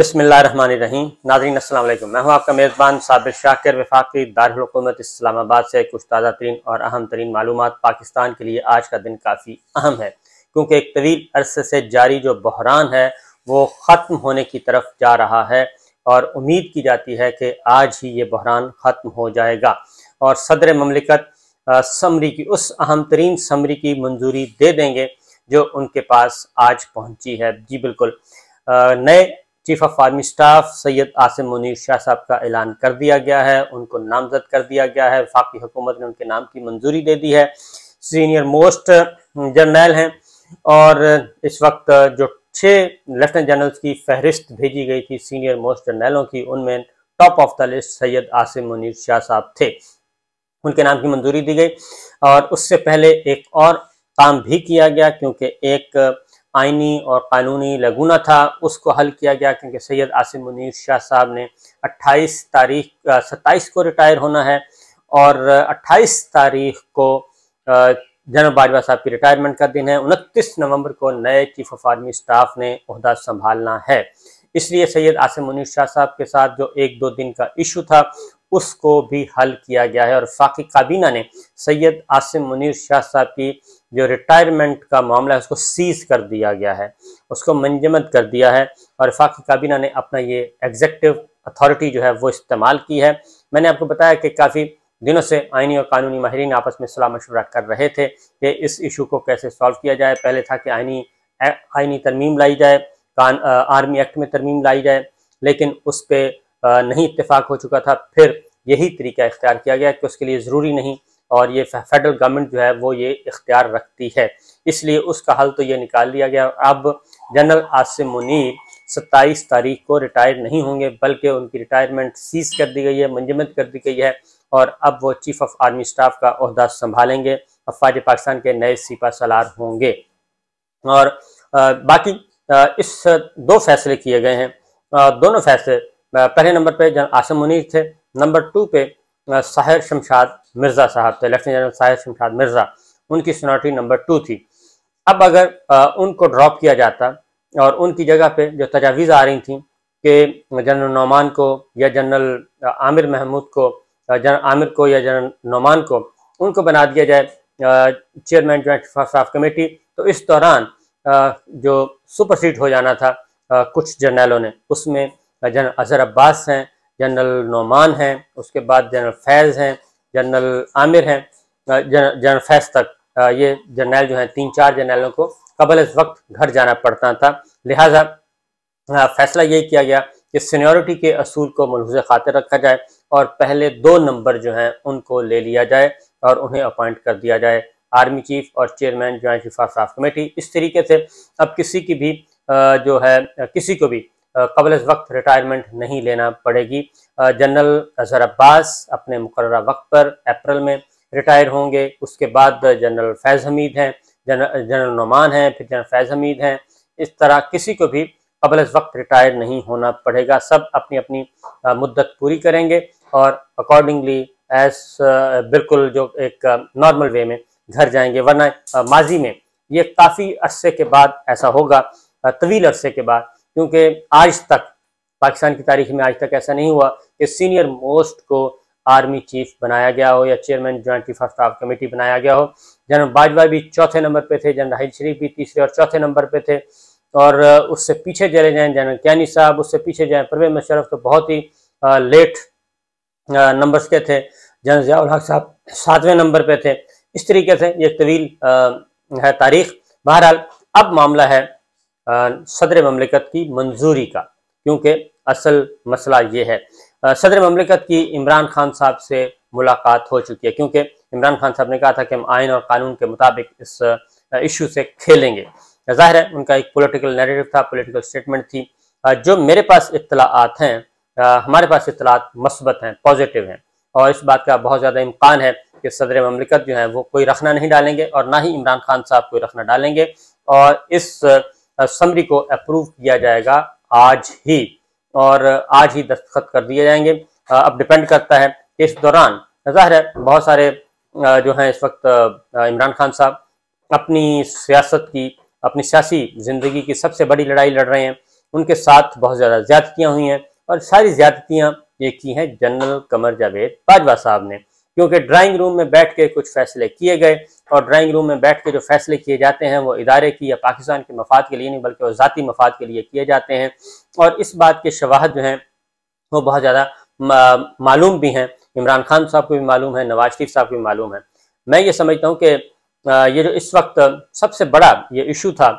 बिसमीम नाजरीन अल्लाम मैं हूँ आपका मेज़बान साबिर शाकिर वफाकी दारकूमत इस्लामाबाद से कुछ ताज़ा तरीन और अहम तरीन मालूम पाकिस्तान के लिए आज का दिन काफ़ी अहम है क्योंकि एक तवील अरसे से जारी जो बहरान है वो ख़त्म होने की तरफ जा रहा है और उम्मीद की जाती है कि आज ही ये बहरान ख़त्म हो जाएगा और सदर ममलिकत समरी की उस अहम तरीन समरी की मंजूरी दे देंगे जो उनके पास आज पहुँची है जी बिल्कुल नए chief of army staff Syed Asim Munir Shah साहब का ऐलान कर दिया गया है उनको नामजद कर दिया गया है वफाकी हुकूमत ने उनके नाम की मंजूरी दे दी है सीनियर मोस्ट जर्नल हैं और इस वक्त जो छः लेफ्टिनेंट जनरल्स की फहरिस्त भेजी गई थी सीनियर मोस्ट जर्नलों की उनमें top of the list Syed Asim Munir Shah साहब थे उनके नाम की मंजूरी दी गई और उससे पहले एक और काम भी किया गया क्योंकि एक आइनी और कानूनी लगुना था उसको हल किया गया क्योंकि सैयद आसिम मुनीर शाह साहब ने 28 तारीख सत्ताईस को रिटायर होना है और 28 तारीख को जनरल बाजवा साहब की रिटायरमेंट का दिन है उनतीस नवंबर को नए चीफ ऑफ आर्मी स्टाफ ने नेहदा संभालना है इसलिए सैयद आसिम मुनीर शाह साहब के साथ जो एक दो दिन का इशू था उसको भी हल किया गया है और फाकी काबीना ने सैयद आसिम मुनीर शाह साहब की जो रिटायरमेंट का मामला है उसको सीज कर दिया गया है उसको मंजमद कर दिया है और फाक काबीना ने अपना ये एग्जेक्टिव अथॉरिटी जो है वो इस्तेमाल की है मैंने आपको बताया कि काफ़ी दिनों से आइनी और कानूनी माहरीन आपस में सलाह मशवरा कर रहे थे कि इस इशू को कैसे सॉल्व किया जाए पहले था कि आइनी आइनी तरमीम लाई जाए कान आर्मी एक्ट में तरमीम लाई जाए लेकिन उस पर नहीं इतफाक़ हो चुका था फिर यही तरीका इख्तियार किया गया कि उसके लिए ज़रूरी नहीं और ये फेडरल गवर्नमेंट जो है वो ये इख्तियार रखती है इसलिए उसका हल तो ये निकाल लिया गया अब जनरल आसिम मुनीर सत्ताईस तारीख को रिटायर नहीं होंगे बल्कि उनकी रिटायरमेंट सीज कर दी गई है मंजमद कर दी गई है और अब वो चीफ ऑफ आर्मी स्टाफ का अहदा संभालेंगे अफवाज पाकिस्तान के नए सिपा सलार होंगे और आ, बाकी आ, इस दो फैसले किए गए हैं आ, दोनों फैसले पहले नंबर पे जन आसम मुनीर थे नंबर टू पे साहिर शमशाद मिर्ज़ा साहब थे लेफ्टिनेंट जनरल साहिर शमशाद मिर्ज़ा उनकी सिनोरिटी नंबर टू थी अब अगर आ, उनको ड्रॉप किया जाता और उनकी जगह पे जो तजावीज़ आ रही थी कि जनरल नौमान को या जनरल आमिर महमूद को जनरल आमिर को या जनरल नौमान को उनको बना दिया जाए चेयरमैन ज्वाइंट स्टाफ कमेटी तो इस दौरान जो सुपर सीट हो जाना था कुछ जर्नलों ने उसमें जनरल अजहर अब्बास हैं जनरल नोमान हैं उसके बाद जनरल फैज़ हैं जनरल आमिर हैं जनरल फैज़ तक ये जनरल जो हैं तीन चार जनरलों को कबल इस वक्त घर जाना पड़ता था लिहाजा फैसला यही किया गया कि सीनियोरिटी के असूल को मलहूज खातिर रखा जाए और पहले दो नंबर जो हैं उनको ले लिया जाए और उन्हें अपॉइंट कर दिया जाए आर्मी चीफ और chairman joint chief of staff committee इस तरीके से अब किसी की भी जो है किसी को भी कबल वक्त रिटायरमेंट नहीं लेना पड़ेगी जनरल अजहर अब्बास अपने मुकर वक्त पर अप्रैल में रिटायर होंगे उसके बाद जनरल फैज़ हमीद हैं जनरल जनरल नुमान हैं फिर जनरल फैज़ हमीद हैं इस तरह किसी को भी कबल इस वक्त रिटायर नहीं होना पड़ेगा सब अपनी अपनी मुद्दत पूरी करेंगे और अकॉर्डिंगली एस बिल्कुल जो एक नॉर्मल वे में घर जाएंगे वरना माजी में ये काफ़ी अरसे के बाद ऐसा होगा तवील अरसे के बाद क्योंकि आज तक पाकिस्तान की तारीख में आज तक ऐसा नहीं हुआ कि सीनियर मोस्ट को आर्मी चीफ बनाया गया हो या chairman joint chief of staff committee बनाया गया हो जनरल बाजवा भी चौथे नंबर पे थे जनरल हाइद शरीफ भी तीसरे और चौथे नंबर पे थे और उससे पीछे चले जाएं जनरल कैनी साहब उससे पीछे जाएं परवेज मुशरफ तो बहुत ही लेट नंबर्स के थे जनरल जयाउल हक साहब सातवें नंबर पे थे इस तरीके से ये तवील है तारीख बहरहाल अब मामला है सदर ममलिकत की मंजूरी का क्योंकि असल मसला ये है सदर ममलिकत की इमरान खान साहब से मुलाकात हो चुकी है क्योंकि इमरान खान साहब ने कहा था कि हम आयन और कानून के मुताबिक इस इशू से खेलेंगे जाहिर है उनका एक पॉलिटिकल नेरेटिव था पॉलिटिकल स्टेटमेंट थी जो मेरे पास इतलात हैं हमारे पास इतलात मस्बत हैं पॉजिटिव हैं और इस बात का बहुत ज़्यादा इम्कान है कि सदर ममलिकत जो है वो कोई रखना नहीं डालेंगे और ना ही इमरान खान साहब कोई रखना डालेंगे और इस समरी को अप्रूव किया जाएगा आज ही और आज ही दस्तखत कर दिए जाएंगे अब डिपेंड करता है इस दौरान जाहिर है बहुत सारे जो हैं इस वक्त इमरान खान साहब अपनी सियासत की अपनी सियासी ज़िंदगी की सबसे बड़ी लड़ाई लड़ रहे हैं उनके साथ बहुत ज़्यादा ज्यादतियाँ हुई हैं और सारी ज्यादतियाँ ये की हैं जनरल कमर जावेद बाजवा साहब ने क्योंकि ड्राइंग रूम में बैठ के कुछ फैसले किए गए और ड्राइंग रूम में बैठ के जो फैसले किए जाते हैं वो इदारे की या पाकिस्तान के मफाद के लिए नहीं बल्कि वो ज़ाती मफाद के लिए किए जाते हैं और इस बात के शवाहद जो हैं वो बहुत ज़्यादा मालूम भी हैं इमरान खान साहब को भी मालूम है नवाज शरीफ साहब को भी मालूम है मैं ये समझता हूँ कि ये जो इस वक्त सबसे बड़ा ये इशू था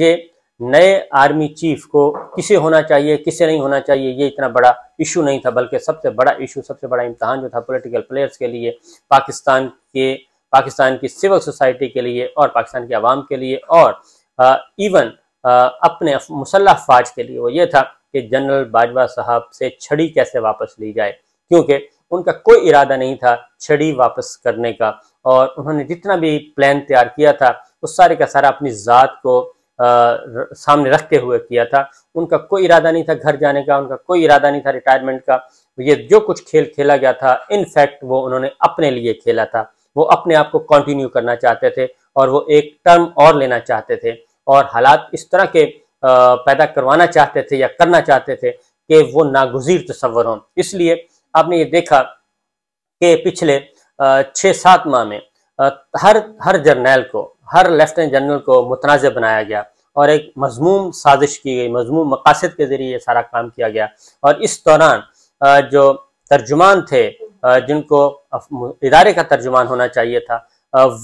ये नए आर्मी चीफ को किसे होना चाहिए किसे नहीं होना चाहिए ये इतना बड़ा इशू नहीं था बल्कि सबसे बड़ा इशू सबसे बड़ा इम्तहान जो था पोलिटिकल प्लेयर्स के लिए पाकिस्तान के पाकिस्तान की सिविल सोसाइटी के लिए और पाकिस्तान के आवाम के लिए और आ, इवन आ, अपने मुसल्ह फाज के लिए वो ये था कि जनरल बाजवा साहब से छड़ी कैसे वापस ली जाए क्योंकि उनका कोई इरादा नहीं था छड़ी वापस करने का और उन्होंने जितना भी प्लान तैयार किया था उस सारे का सारा अपनी ज़ात को आ, सामने रखते हुए किया था उनका कोई इरादा नहीं था घर जाने का उनका कोई इरादा नहीं था रिटायरमेंट का ये जो कुछ खेल खेला गया था इनफैक्ट वो उन्होंने अपने लिए खेला था वो अपने आप को कंटिन्यू करना चाहते थे और वो एक टर्म और लेना चाहते थे और हालात इस तरह के आ, पैदा करवाना चाहते थे या करना चाहते थे कि वो नागुजीर तस्वर हों इसलिए आपने ये देखा कि पिछले छः सात माह में हर हर जर्नैल को हर लेफ्टिनेंट जनरल को मुतनाज़ बनाया गया और एक मजमूम साजिश की गई मजमूम मकासद के ज़रिए ये सारा काम किया गया और इस दौरान जो तर्जुमान थे जिनको इदारे का तर्जुमान होना चाहिए था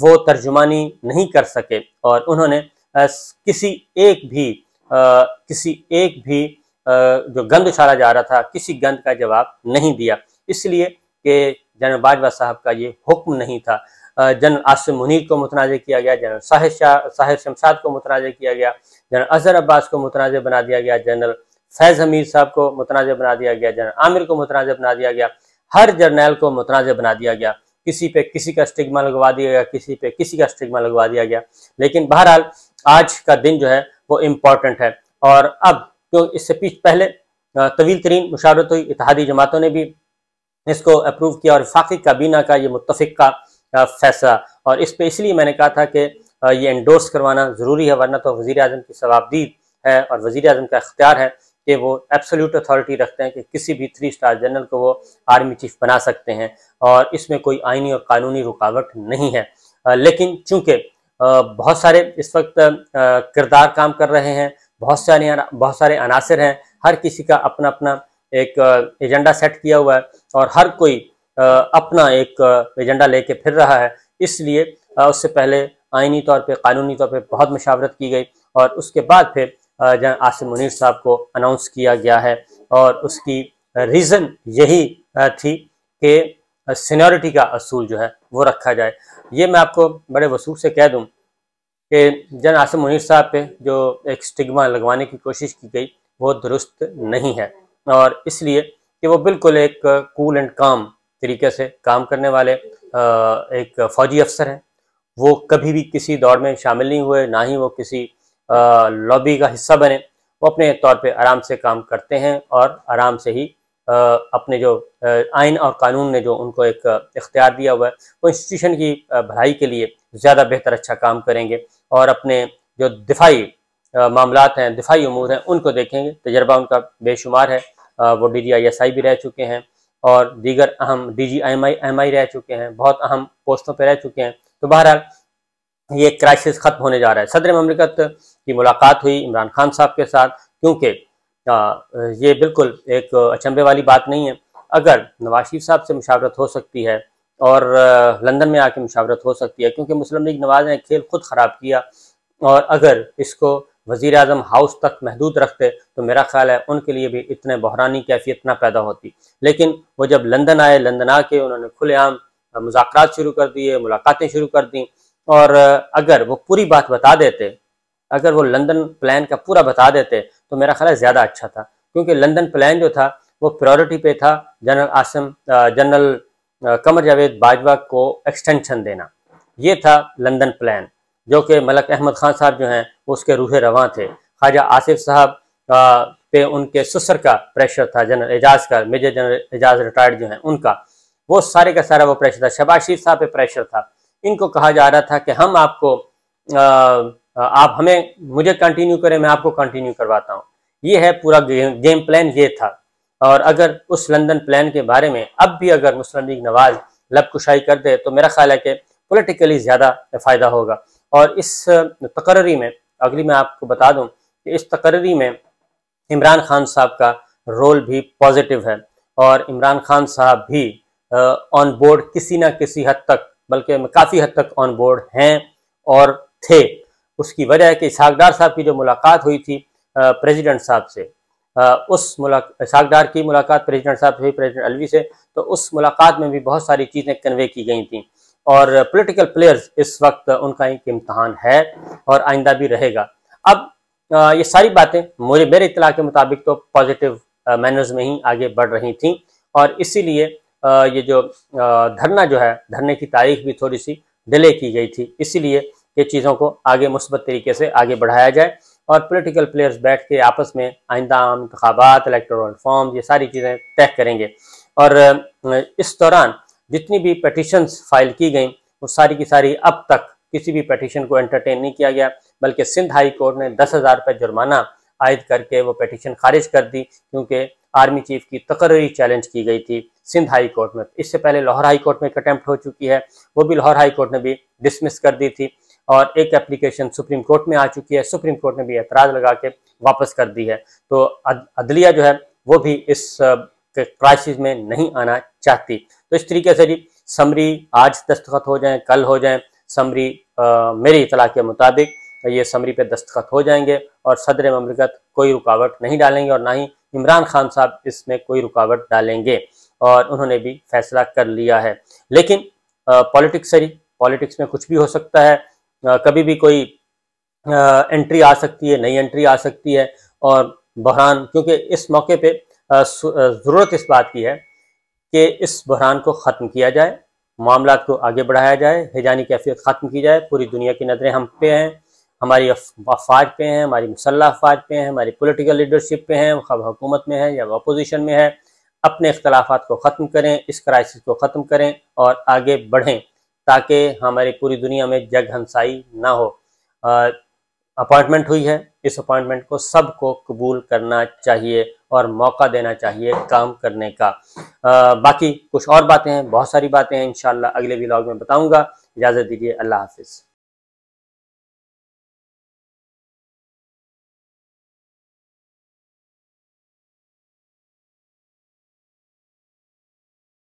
वो तर्जुमानी नहीं कर सके और उन्होंने किसी एक भी किसी एक भी जो गंद उछाला जा रहा था किसी गंद का जवाब नहीं दिया इसलिए कि जनरल बाजवा साहब का ये हुक्म नहीं था जनरल आसिम मुनीर को मुतनाज़ किया गया जनरल साहिर शाह साहिर शमशाद को मुतनाज़ किया गया जनरल अजहर अब्बास को मुतनाज़ बना दिया गया जनरल फैज़ हमीर साहब को मुतनाज़ बना दिया गया जनरल आमिर को मुतनाज़ बना दिया गया हर जर्नैल को मुतनाज़ बना दिया गया किसी पे किसी का स्टिग्मा लगवा दिया गया किसी पे किसी का स्टिग्मा लगवा दिया गया लेकिन बहरहाल आज का दिन जो है वो इम्पॉर्टेंट है और अब क्यों तो इससे पीछे पहले तवील तरीन मुशावरत हुई इतिहादी जमातों ने भी इसको अप्रूव किया और फाकी काबीना का ये मुतफिक का फैसला और इस पर इसलिए मैंने कहा था कि ये इंडोर्स करवाना ज़रूरी है वरना तो वज़ी अजम की सवाबदी है और वज़ी अजम का इख्तियार है कि वो एब्सोल्यूट अथॉरिटी रखते हैं कि किसी भी थ्री स्टार जनरल को वो आर्मी चीफ बना सकते हैं और इसमें कोई आइनी और कानूनी रुकावट नहीं है लेकिन चूंकि बहुत सारे इस वक्त किरदार काम कर रहे हैं बहुत सारे बहुत सारे अनासर हैं हर किसी का अपना अपना एक एजेंडा सेट किया हुआ है और हर कोई अपना एक एजेंडा लेके फिर रहा है इसलिए उससे पहले आइनी तौर पे कानूनी तौर पे बहुत मशावरत की गई और उसके बाद फिर जहाँ आसिम मुनीर साहब को अनाउंस किया गया है और उसकी रीज़न यही थी कि सीनियरिटी का असूल जो है वो रखा जाए ये मैं आपको बड़े वसूख से कह दूँ कि जन आसिम मुनीर साहब पे जो एक स्टिग्मा लगवाने की कोशिश की गई वो दुरुस्त नहीं है और इसलिए कि वो बिल्कुल एक कूल एंड काम तरीके से काम करने वाले एक फौजी अफसर हैं वो कभी भी किसी दौड़ में शामिल नहीं हुए ना ही वो किसी लॉबी का हिस्सा बने वो अपने तौर पे आराम से काम करते हैं और आराम से ही अपने जो आइन और कानून ने जो उनको एक इख्तियार दिया हुआ है वो इंस्टीट्यूशन की भलाई के लिए ज़्यादा बेहतर अच्छा काम करेंगे और अपने जो दिफाई मामला हैं दिफाई अमूर हैं उनको देखेंगे तजर्बा उनका बेशुमार है वो D G I S I भी रह चुके हैं और दीगर अहम D G M I M I रह चुके हैं बहुत अहम पोस्टों पर रह चुके हैं तो बहरहाल ये क्राइसिस ख़त्म होने जा रहा है सदर ममलिकत की मुलाकात हुई इमरान खान साहब के साथ क्योंकि ये बिल्कुल एक अचंभे वाली बात नहीं है अगर नवाज शरीफ साहब से मुशावरत हो सकती है और लंदन में आके मुशावरत हो सकती है क्योंकि मुस्लिम लीग नवाज ने खेल खुद ख़राब किया और अगर इसको वजीर अजम हाउस तक महदूद रखते तो मेरा ख्याल है उनके लिए भी इतने बहरानी कैफियत ना पैदा होती लेकिन वो जब लंदन आए लंदन आके उन्होंने खुलेआम मुजाकर शुरू कर दिए मुलाकातें शुरू कर दी और अगर वो पूरी बात बता देते अगर वो लंदन प्लान का पूरा बता देते तो मेरा ख्याल है ज़्यादा अच्छा था क्योंकि लंदन प्लान जो था वो प्रायोरिटी पे था जनरल आसम जनरल कमर जावेद बाजवा को एक्सटेंशन देना ये था लंदन प्लान जो कि मलक अहमद खान साहब जो हैं उसके रूह रवान थे ख्वाजा आसिफ साहब पे उनके ससर का प्रेशर था जनरल एजाज का मेजर जनरल एजाज रिटायर्ड जो हैं उनका वो सारे का सारा वो प्रेशर था शबाज शरीफ साहब पे प्रेशर था इनको कहा जा रहा था कि हम आपको आ, आप हमें मुझे कंटिन्यू करें मैं आपको कंटिन्यू करवाता हूँ ये है पूरा गे, गेम प्लान ये था और अगर उस लंदन प्लान के बारे में अब भी अगर मुस्लिम लीग नवाज लबकुशाई कर दे तो मेरा ख्याल है कि पोलिटिकली ज़्यादा फ़ायदा होगा और इस तकर्री में अगली मैं आपको बता दूं कि इस तकर्री में इमरान खान साहब का रोल भी पॉजिटिव है और इमरान खान साहब भी ऑन बोर्ड किसी ना किसी हद तक बल्कि काफ़ी हद तक ऑन बोर्ड हैं और थे उसकी वजह है कि सागदार साहब की जो मुलाकात हुई थी प्रेसिडेंट साहब से आ, उस मुला सागदार की मुलाकात प्रेसिडेंट साहब से प्रेसिडेंट अलवी से तो उस मुलाकात में भी बहुत सारी चीज़ें कन्वे की गई थी और पॉलिटिकल प्लेयर्स इस वक्त उनका एक इम्तहान है और आइंदा भी रहेगा अब ये सारी बातें मुझे मेरे इतला के मुताबिक तो पॉजिटिव मैनर्स में ही आगे बढ़ रही थी और इसीलिए ये जो धरना जो है धरने की तारीख भी थोड़ी सी डिले की गई थी इसीलिए ये चीज़ों को आगे मुस्बत तरीके से आगे बढ़ाया जाए और पोलिटिकल प्लेयर्स बैठ के आपस में आइंदा आम इंतबात इलेक्ट्रोल फॉर्म ये सारी चीज़ें तय करेंगे और इस दौरान जितनी भी पटिशन्स फाइल की गई वो सारी की सारी अब तक किसी भी पटिशन को एंटरटेन नहीं किया गया बल्कि सिंध हाई कोर्ट ने दस हज़ार रुपये जुर्माना आयद करके वो पटिशन खारिज कर दी क्योंकि आर्मी चीफ की तकररी चैलेंज की गई थी सिंध हाई कोर्ट में इससे पहले लाहौर हाई कोर्ट में एक अटैम्प्ट हो चुकी है वो भी लाहौर हाई कोर्ट ने भी डिसमिस कर दी थी और एक एप्लीकेशन सुप्रीम कोर्ट में आ चुकी है सुप्रीम कोर्ट ने भी एतराज़ लगा के वापस कर दी है तो अदलिया जो है वो भी इस क्राइसिस में नहीं आना चाहती तो इस तरीके से जी समरी आज दस्तखत हो जाएं कल हो जाएं समरी मेरी इतला के मुताबिक ये समरी पे दस्तखत हो जाएंगे और सदर ममलिकत कोई रुकावट नहीं डालेंगे और ना ही इमरान खान साहब इसमें कोई रुकावट डालेंगे और उन्होंने भी फैसला कर लिया है लेकिन पॉलिटिक्स सरी पॉलिटिक्स में कुछ भी हो सकता है आ, कभी भी कोई आ, एंट्री आ सकती है नई एंट्री आ सकती है और बहरान क्योंकि इस मौके पर ज़रूरत इस बात की है कि इस बहरान को ख़त्म किया जाए मामला को आगे बढ़ाया जाए हिजानी कैफियत ख़त्म की जाए पूरी दुनिया की नज़रें हम पे हैं हमारी अफवाज पे हैं हमारी मुसल्ह अफवाज पे हैं हमारी पोलिटिकल लीडरशिप पे हैं खब हुकूमत में है या अपोजिशन में है अपने अख्तलाफा को ख़त्म करें इस क्राइसिस को ख़त्म करें और आगे बढ़ें ताकि हमारी पूरी दुनिया में जग हंसाई ना हो अपॉइंटमेंट हुई है इस अपॉइंटमेंट को सबको कबूल करना चाहिए और मौका देना चाहिए काम करने का आ, बाकी कुछ और बातें हैं बहुत सारी बातें हैं इंशाल्लाह अगले व्लॉग में बताऊंगा इजाज़त दीजिए अल्लाह हाफिज़